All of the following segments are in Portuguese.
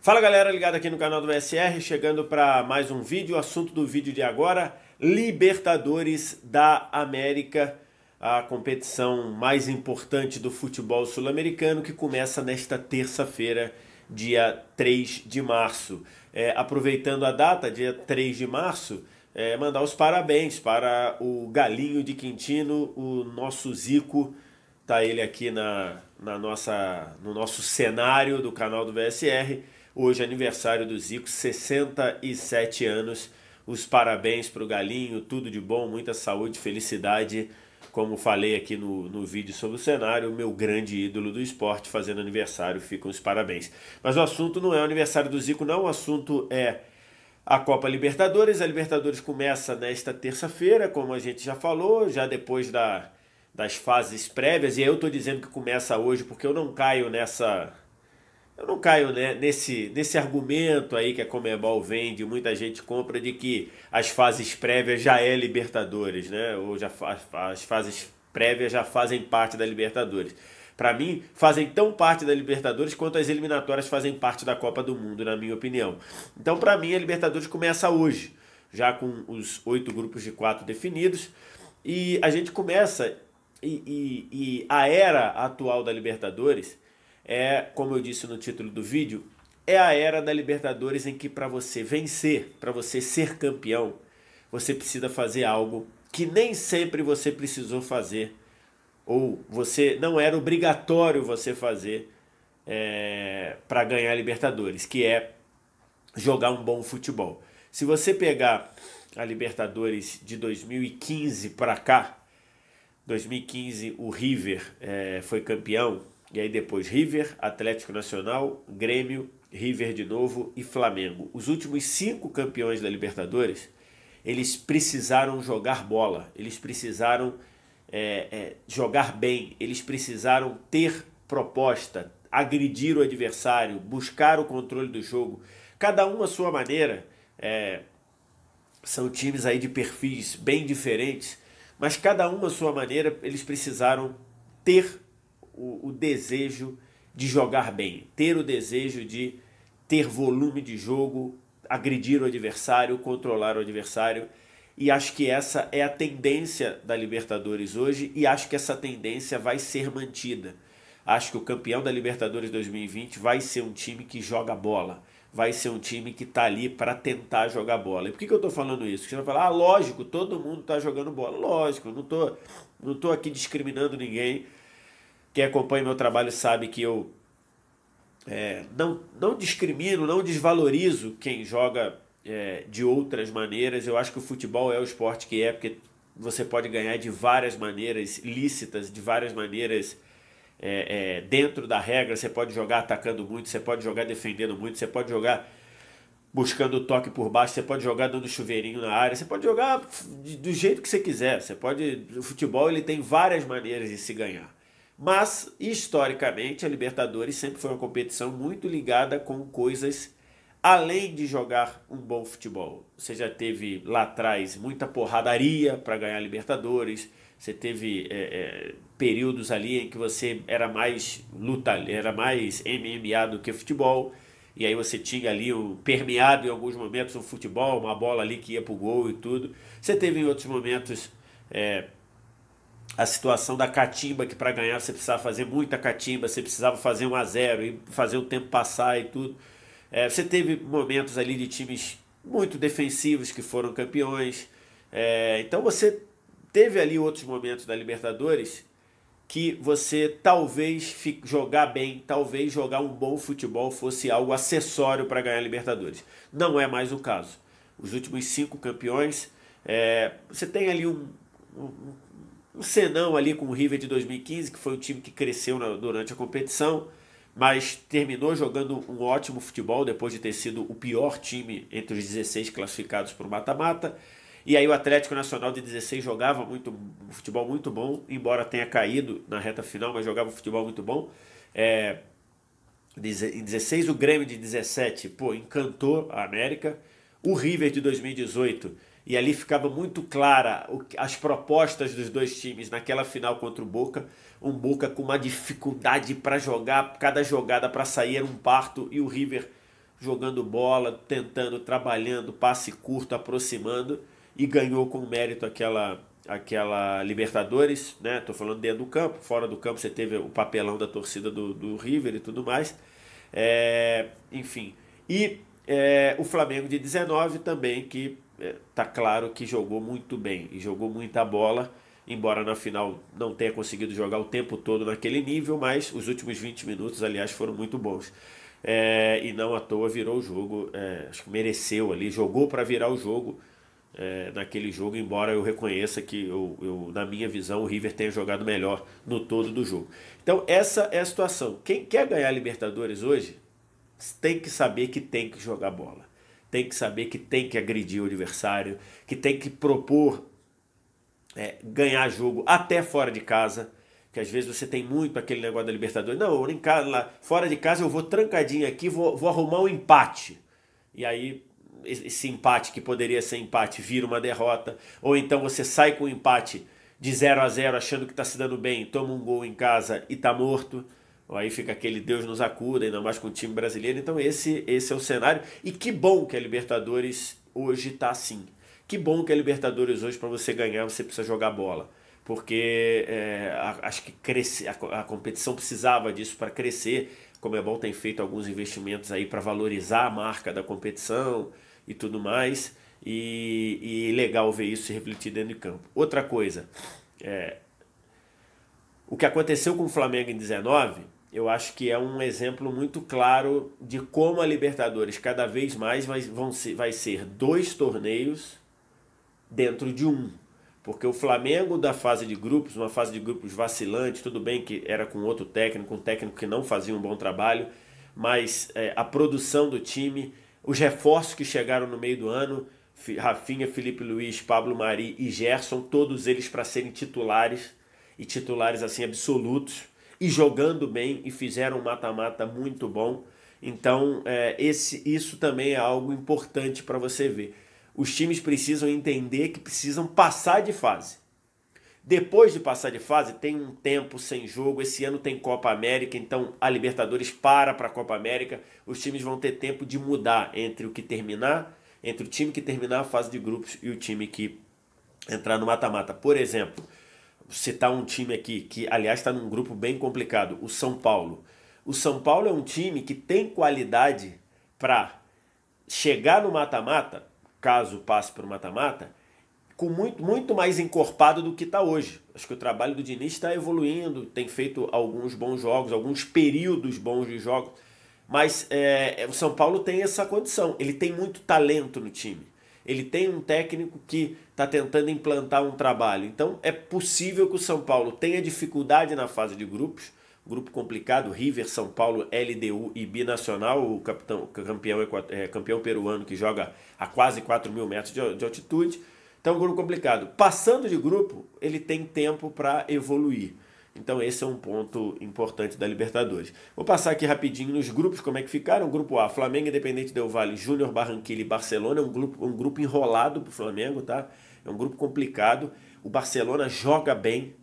Fala galera ligada aqui no canal do SR, chegando para mais um vídeo, o assunto do vídeo de agora, Libertadores da América, a competição mais importante do futebol sul-americano que começa nesta terça-feira, dia 3 de março. É, aproveitando a data, dia 3 de março, é, mandar os parabéns para o Galinho de Quintino, o nosso Zico, tá ele aqui na, na nossa, no nosso cenário do canal do VSR, Hoje é aniversário do Zico, 67 anos. Os parabéns para o Galinho, tudo de bom, muita saúde, felicidade. Como falei aqui no, no vídeo sobre o cenário, meu grande ídolo do esporte fazendo aniversário, ficam os parabéns. Mas o assunto não é o aniversário do Zico, não. O assunto é a Copa Libertadores. A Libertadores começa nesta terça-feira, como a gente já falou, já depois da, das fases prévias. E eu estou dizendo que começa hoje porque eu não caio nessa eu não caio né, nesse, nesse argumento aí que a Comebol vende, muita gente compra, de que as fases prévias já é Libertadores, né? Ou já as fases prévias já fazem parte da Libertadores. Para mim, fazem tão parte da Libertadores quanto as eliminatórias fazem parte da Copa do Mundo, na minha opinião. Então, para mim, a Libertadores começa hoje, já com os oito grupos de quatro definidos. E a gente começa, e, e, e a era atual da Libertadores é, como eu disse no título do vídeo, é a era da Libertadores em que para você vencer, para você ser campeão, você precisa fazer algo que nem sempre você precisou fazer ou você não era obrigatório você fazer é, para ganhar a Libertadores, que é jogar um bom futebol. Se você pegar a Libertadores de 2015 para cá, 2015 o River é, foi campeão, e aí depois River, Atlético Nacional, Grêmio, River de novo e Flamengo. Os últimos cinco campeões da Libertadores, eles precisaram jogar bola, eles precisaram é, é, jogar bem, eles precisaram ter proposta, agredir o adversário, buscar o controle do jogo. Cada um à sua maneira. É, são times aí de perfis bem diferentes, mas cada um à sua maneira eles precisaram ter o, o desejo de jogar bem, ter o desejo de ter volume de jogo, agredir o adversário, controlar o adversário. E acho que essa é a tendência da Libertadores hoje e acho que essa tendência vai ser mantida. Acho que o campeão da Libertadores 2020 vai ser um time que joga bola, vai ser um time que está ali para tentar jogar bola. E por que, que eu estou falando isso? Você vai falar, ah, lógico, todo mundo está jogando bola. Lógico, não estou não tô aqui discriminando ninguém. Quem acompanha meu trabalho sabe que eu é, não, não discrimino, não desvalorizo quem joga é, de outras maneiras. Eu acho que o futebol é o esporte que é, porque você pode ganhar de várias maneiras lícitas, de várias maneiras é, é dentro da regra. Você pode jogar atacando muito, você pode jogar defendendo muito, você pode jogar buscando o toque por baixo, você pode jogar dando chuveirinho na área, você pode jogar do jeito que você quiser. Você pode, o futebol ele tem várias maneiras de se ganhar. Mas, historicamente, a Libertadores sempre foi uma competição muito ligada com coisas além de jogar um bom futebol. Você já teve lá atrás muita porradaria para ganhar a Libertadores, você teve é, é, períodos ali em que você era mais luta, era mais MMA do que futebol. E aí você tinha ali o um, permeado em alguns momentos o futebol, uma bola ali que ia pro gol e tudo. Você teve em outros momentos é, a situação da catimba, que para ganhar você precisava fazer muita catimba, você precisava fazer um a zero e fazer o tempo passar e tudo. É, você teve momentos ali de times muito defensivos que foram campeões. É, então você teve ali outros momentos da Libertadores que você talvez jogar bem, talvez jogar um bom futebol fosse algo acessório para ganhar a Libertadores. Não é mais o caso. Os últimos cinco campeões, é, você tem ali um, um um senão ali com o River de 2015, que foi um time que cresceu na, durante a competição, mas terminou jogando um ótimo futebol depois de ter sido o pior time entre os 16 classificados para o mata-mata. E aí o Atlético Nacional de 16 jogava muito um futebol muito bom, embora tenha caído na reta final, mas jogava um futebol muito bom. É, em 16 o Grêmio de 17, pô, encantou a América. O River de 2018 e ali ficava muito clara as propostas dos dois times naquela final contra o Boca. Um Boca com uma dificuldade para jogar, cada jogada para sair era um parto e o River jogando bola, tentando, trabalhando, passe curto, aproximando e ganhou com mérito aquela aquela Libertadores, né? Tô falando dentro do campo, fora do campo você teve o papelão da torcida do, do River e tudo mais, é, enfim. E é, o Flamengo de 19 também que é, tá claro que jogou muito bem e jogou muita bola, embora na final não tenha conseguido jogar o tempo todo naquele nível, mas os últimos 20 minutos, aliás, foram muito bons. É, e não à toa virou o jogo, é, acho que mereceu ali, jogou para virar o jogo é, naquele jogo, embora eu reconheça que, eu, eu, na minha visão, o River tenha jogado melhor no todo do jogo. Então, essa é a situação. Quem quer ganhar a Libertadores hoje tem que saber que tem que jogar bola tem que saber que tem que agredir o adversário, que tem que propor é, ganhar jogo até fora de casa. Que às vezes você tem muito aquele negócio da Libertadores. Não, em casa, lá, fora de casa eu vou trancadinho aqui, vou, vou arrumar um empate. E aí esse empate que poderia ser empate vira uma derrota. Ou então você sai com um empate de 0 a 0 achando que está se dando bem, toma um gol em casa e está morto. Aí fica aquele Deus nos acuda, ainda mais com o time brasileiro. Então esse, esse é o cenário. E que bom que a Libertadores hoje está assim. Que bom que a Libertadores hoje, para você ganhar, você precisa jogar bola. Porque é, acho que cresce, a, a competição precisava disso para crescer. Como é bom, tem feito alguns investimentos aí para valorizar a marca da competição e tudo mais. E, e legal ver isso se refletir dentro de campo. Outra coisa, é, o que aconteceu com o Flamengo em 19 eu acho que é um exemplo muito claro de como a Libertadores cada vez mais vai, vão ser, vai ser dois torneios dentro de um. Porque o Flamengo da fase de grupos, uma fase de grupos vacilante, tudo bem que era com outro técnico, um técnico que não fazia um bom trabalho, mas é, a produção do time, os reforços que chegaram no meio do ano, Rafinha, Felipe Luiz, Pablo Mari e Gerson, todos eles para serem titulares, e titulares assim absolutos e jogando bem e fizeram um mata-mata muito bom. Então, é, esse, isso também é algo importante para você ver. Os times precisam entender que precisam passar de fase. Depois de passar de fase, tem um tempo sem jogo. Esse ano tem Copa América, então a Libertadores para para a Copa América. Os times vão ter tempo de mudar entre o que terminar, entre o time que terminar a fase de grupos e o time que entrar no mata-mata. Por exemplo, citar um time aqui que, aliás, está num grupo bem complicado, o São Paulo. O São Paulo é um time que tem qualidade para chegar no mata-mata, caso passe para o mata-mata, com muito, muito mais encorpado do que está hoje. Acho que o trabalho do Diniz está evoluindo, tem feito alguns bons jogos, alguns períodos bons de jogos. Mas é, o São Paulo tem essa condição, ele tem muito talento no time ele tem um técnico que está tentando implantar um trabalho. Então é possível que o São Paulo tenha dificuldade na fase de grupos. Grupo complicado, River, São Paulo, LDU e Binacional, o capitão, campeão, é, campeão peruano que joga a quase 4 mil metros de, de altitude. Então, grupo complicado. Passando de grupo, ele tem tempo para evoluir. Então esse é um ponto importante da Libertadores. Vou passar aqui rapidinho nos grupos, como é que ficaram. Grupo A, Flamengo, Independente Del Vale, Júnior, Barranquilla e Barcelona. É um grupo, um grupo enrolado o Flamengo, tá? É um grupo complicado. O Barcelona joga bem.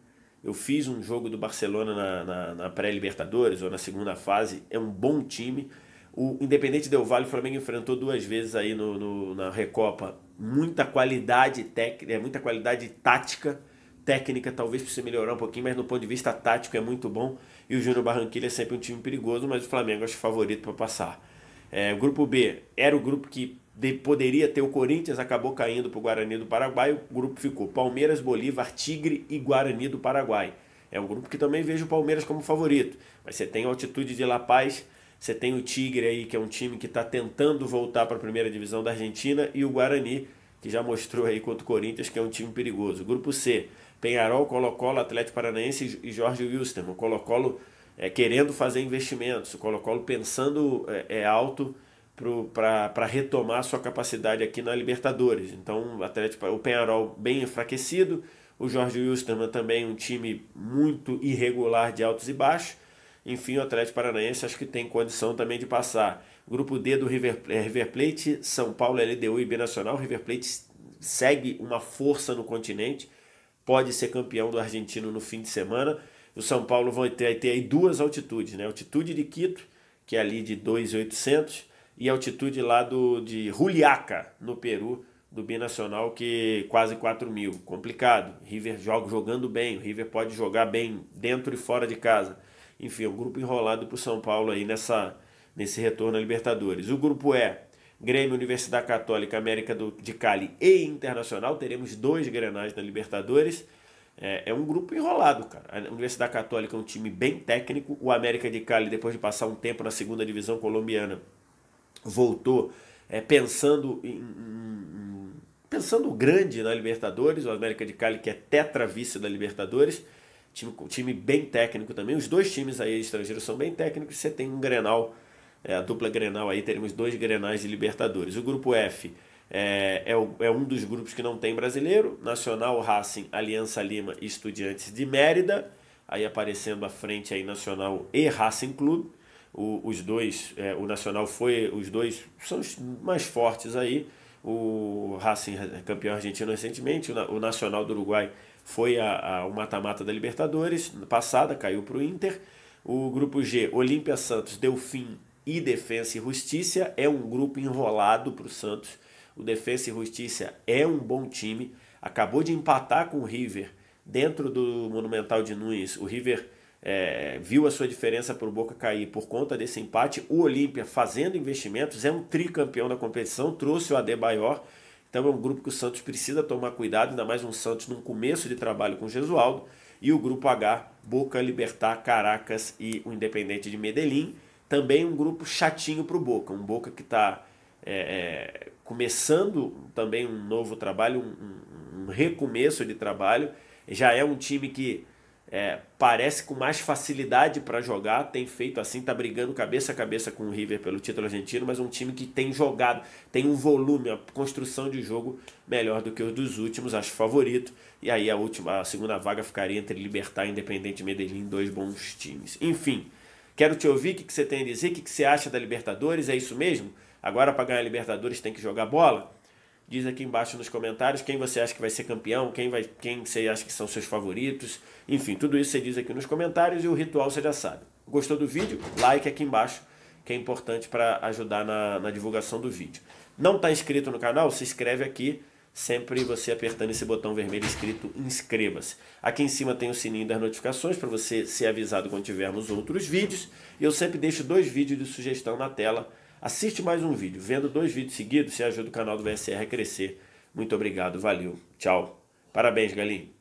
Eu fiz um jogo do Barcelona na, na, na pré-Libertadores ou na segunda fase. É um bom time. O Independente Del Vale, o Flamengo enfrentou duas vezes aí no, no na Recopa. Muita qualidade técnica, é, muita qualidade tática técnica talvez precisa melhorar um pouquinho, mas no ponto de vista tático é muito bom. E o Júnior Barranquilla é sempre um time perigoso, mas o Flamengo acho é favorito para passar. É, o grupo B era o grupo que de, poderia ter o Corinthians, acabou caindo para o Guarani do Paraguai. O grupo ficou Palmeiras, Bolívar, Tigre e Guarani do Paraguai. É um grupo que também vejo o Palmeiras como favorito. Mas você tem a altitude de La Paz, você tem o Tigre aí, que é um time que está tentando voltar para a primeira divisão da Argentina, e o Guarani, que já mostrou aí contra o Corinthians, que é um time perigoso. Grupo C, Penharol, Colo-Colo, Atlético Paranaense e Jorge Wilstermann. O Colo-Colo é, querendo fazer investimentos, o Colo-Colo pensando é, é alto para retomar sua capacidade aqui na Libertadores. Então, o, Atlético, o Penharol bem enfraquecido, o Jorge Wilstermann também um time muito irregular de altos e baixos. Enfim, o Atlético Paranaense acho que tem condição também de passar. Grupo D do River, é, River Plate, São Paulo, LDU e Binacional. O River Plate segue uma força no continente pode ser campeão do argentino no fim de semana. O São Paulo vai ter, vai ter aí duas altitudes, né? Altitude de Quito, que é ali de 2,800, e altitude lá do, de Juliaca, no Peru, do Binacional, que quase 4 mil. Complicado. River joga jogando bem, o River pode jogar bem dentro e fora de casa. Enfim, é um grupo enrolado para o São Paulo aí nessa, nesse retorno à Libertadores. O grupo é Grêmio, Universidade Católica, América do, de Cali e Internacional. Teremos dois grenais na Libertadores. É, é, um grupo enrolado, cara. A Universidade Católica é um time bem técnico. O América de Cali, depois de passar um tempo na segunda divisão colombiana, voltou é, pensando em, em, pensando grande na Libertadores. O América de Cali, que é tetra vice da Libertadores. Time, time bem técnico também. Os dois times aí estrangeiros são bem técnicos. Você tem um grenal é, a dupla Grenal aí teremos dois Grenais de Libertadores. O grupo F é, é, é, um dos grupos que não tem brasileiro, Nacional, Racing, Aliança Lima e Estudiantes de Mérida, aí aparecendo à frente aí Nacional e Racing Clube. os dois, é, o Nacional foi, os dois são os mais fortes aí. O Racing é campeão argentino recentemente, o, o Nacional do Uruguai foi a, a o mata-mata da Libertadores passada, caiu para o Inter. O grupo G, Olímpia Santos, Delfim e Defensa e Justiça é um grupo enrolado para o Santos. O Defensa e Justiça é um bom time. Acabou de empatar com o River dentro do Monumental de Nunes. O River é, viu a sua diferença para o Boca cair por conta desse empate. O Olímpia, fazendo investimentos, é um tricampeão da competição, trouxe o Adebayor. Então é um grupo que o Santos precisa tomar cuidado, ainda mais um Santos num começo de trabalho com o Gesualdo. E o grupo H, Boca, Libertar, Caracas e o Independente de Medellín também um grupo chatinho para o Boca, um Boca que está é, é, começando também um novo trabalho, um, um, recomeço de trabalho. Já é um time que é, parece com mais facilidade para jogar, tem feito assim, está brigando cabeça a cabeça com o River pelo título argentino, mas um time que tem jogado, tem um volume, a construção de jogo melhor do que os dos últimos, acho favorito. E aí a última, a segunda vaga ficaria entre Libertar e Independente Medellín, dois bons times. Enfim, Quero te ouvir o que, você tem a dizer, o que, que você acha da Libertadores, é isso mesmo? Agora para ganhar a Libertadores tem que jogar bola? Diz aqui embaixo nos comentários quem você acha que vai ser campeão, quem, vai, quem você acha que são seus favoritos. Enfim, tudo isso você diz aqui nos comentários e o ritual você já sabe. Gostou do vídeo? Like aqui embaixo, que é importante para ajudar na, na divulgação do vídeo. Não está inscrito no canal? Se inscreve aqui sempre você apertando esse botão vermelho escrito inscreva-se. Aqui em cima tem o sininho das notificações para você ser avisado quando tivermos outros vídeos. E eu sempre deixo dois vídeos de sugestão na tela. Assiste mais um vídeo. Vendo dois vídeos seguidos, você ajuda o canal do VSR a crescer. Muito obrigado, valeu, tchau. Parabéns, Galinho.